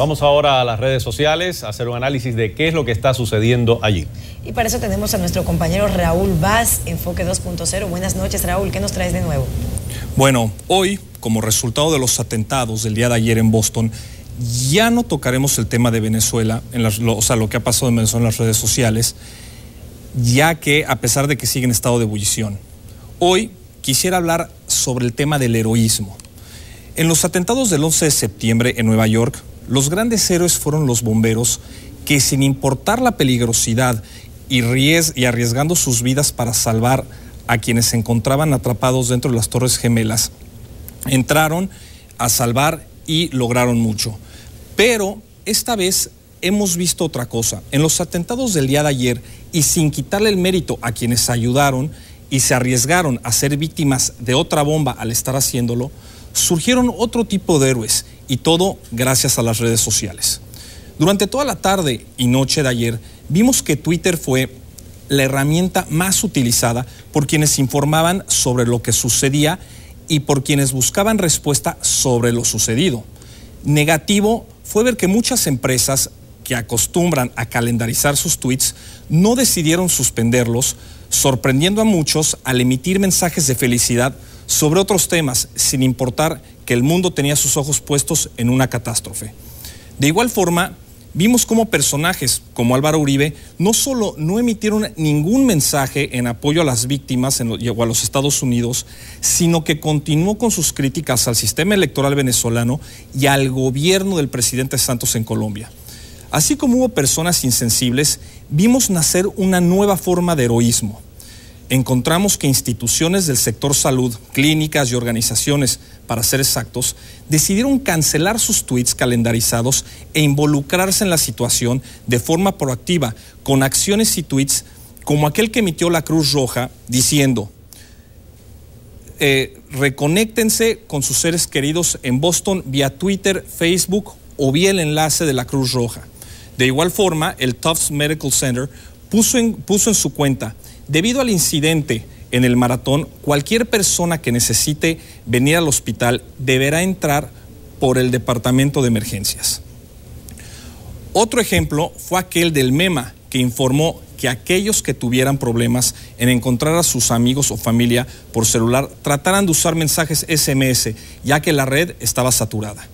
Vamos ahora a las redes sociales a hacer un análisis de qué es lo que está sucediendo allí. Y para eso tenemos a nuestro compañero Raúl Vaz, Enfoque 2.0. Buenas noches, Raúl. ¿Qué nos traes de nuevo? Bueno, hoy, como resultado de los atentados del día de ayer en Boston, ya no tocaremos el tema de Venezuela, o sea, lo que ha pasado en Venezuela en las redes sociales, ya que a pesar de que sigue en estado de ebullición. Hoy quisiera hablar sobre el tema del heroísmo. En los atentados del 11 de septiembre en Nueva York, los grandes héroes fueron los bomberos que sin importar la peligrosidad y, arriesgando sus vidas para salvar a quienes se encontraban atrapados dentro de las Torres Gemelas, entraron a salvar y lograron mucho. Pero esta vez hemos visto otra cosa. En los atentados del día de ayer, y sin quitarle el mérito a quienes ayudaron y se arriesgaron a ser víctimas de otra bomba al estar haciéndolo, surgieron otro tipo de héroes y todo gracias a las redes sociales. Durante toda la tarde y noche de ayer vimos que Twitter fue la herramienta más utilizada por quienes informaban sobre lo que sucedía y por quienes buscaban respuesta sobre lo sucedido. Negativo fue ver que muchas empresas que acostumbran a calendarizar sus tweets no decidieron suspenderlos, sorprendiendo a muchos al emitir mensajes de felicidad sobre otros temas, sin importar que el mundo tenía sus ojos puestos en una catástrofe. De igual forma, vimos cómo personajes como Álvaro Uribe no solo no emitieron ningún mensaje en apoyo a las víctimas en, o a los Estados Unidos, sino que continuó con sus críticas al sistema electoral venezolano y al gobierno del presidente Santos en Colombia. Así como hubo personas insensibles, vimos nacer una nueva forma de heroísmo, encontramos que instituciones del sector salud, clínicas y organizaciones, para ser exactos, decidieron cancelar sus tweets calendarizados e involucrarse en la situación de forma proactiva con acciones y tweets como aquel que emitió la Cruz Roja diciendo, Reconectense eh, reconéctense con sus seres queridos en Boston vía Twitter, Facebook o vía el enlace de la Cruz Roja. De igual forma, el Tufts Medical Center puso en su cuenta, Debido al incidente en el maratón, cualquier persona que necesite venir al hospital deberá entrar por el departamento de emergencias. Otro ejemplo fue aquel del MEMA, que informó que aquellos que tuvieran problemas en encontrar a sus amigos o familia por celular trataran de usar mensajes SMS, ya que la red estaba saturada.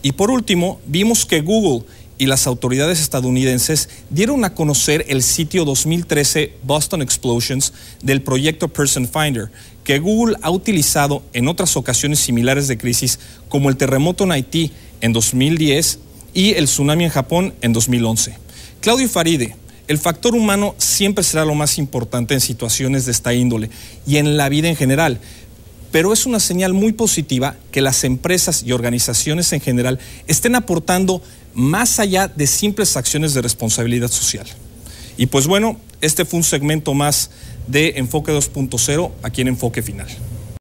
Y por último, vimos que Google y las autoridades estadounidenses dieron a conocer el sitio 2013 Boston Explosions del proyecto Person Finder, que Google ha utilizado en otras ocasiones similares de crisis, como el terremoto en Haití en 2010 y el tsunami en Japón en 2011. Claudio Faride, el factor humano siempre será lo más importante en situaciones de esta índole y en la vida en general pero es una señal muy positiva que las empresas y organizaciones en general estén aportando más allá de simples acciones de responsabilidad social. Y pues bueno, este fue un segmento más de Enfoque 2.0 aquí en Enfoque Final.